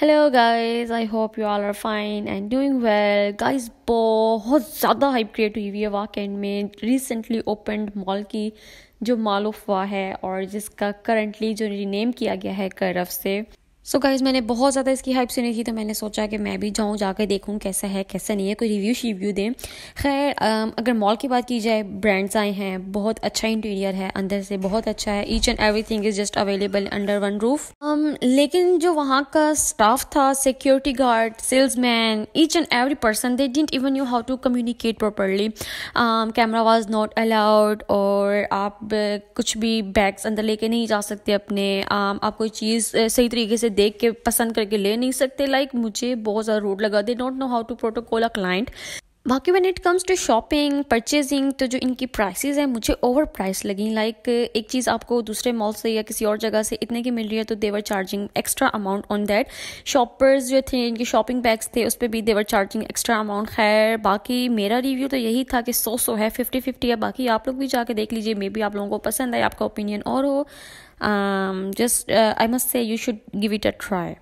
hello guys I hope you all are fine and doing well guys बहुत ज़्यादा hype create हुई हुई है वाकेंड में रिसेंटली ओपनड मॉल की जो माल ऑफ है और जिसका करंटली जो रीनेम किया गया है करफ से सो so गाइज मैंने बहुत ज़्यादा इसकी हाइप सुनी थी तो मैंने सोचा कि मैं भी जाऊँ जाकर देखूँ कैसा है कैसा नहीं है कोई रिव्यू शिव्यू दें खैर um, अगर मॉल की बात की जाए ब्रांड्स आए हैं बहुत अच्छा इंटीरियर है अंदर से बहुत अच्छा है each and everything is just available under one roof लेकिन जो वहाँ का स्टाफ था security guard salesman each and every person they didn't even you how to communicate properly camera was not allowed और आप कुछ भी bags अंदर लेके नहीं जा सकते अपने um, आप कोई चीज़ सही तरीके से देख के पसंद करके ले नहीं सकते लाइक like, मुझे बहुत ज़्यादा रोड लगा they don't know how to protocol a client बाकी when it comes to shopping purchasing तो जो इनकी प्राइसेस हैं मुझे ओवर प्राइस लगी लाइक like, एक चीज़ आपको दूसरे मॉल से या किसी और जगह से इतने की मिल रही है तो they're charging extra amount on that shoppers जो थे इनके शॉपिंग बैग्स थे उस पर भी देवर चार्जिंग एक्स्ट्रा अमाउंट खैर बाकी मेरा रिव्यू तो यही था कि सौ सौ है फिफ्टी फिफ्टी है बाकी आप लोग भी जाके देख लीजिए मे बी आप लोगों को पसंद आए आपका ओपिनियन और हो just I must say you should give it a try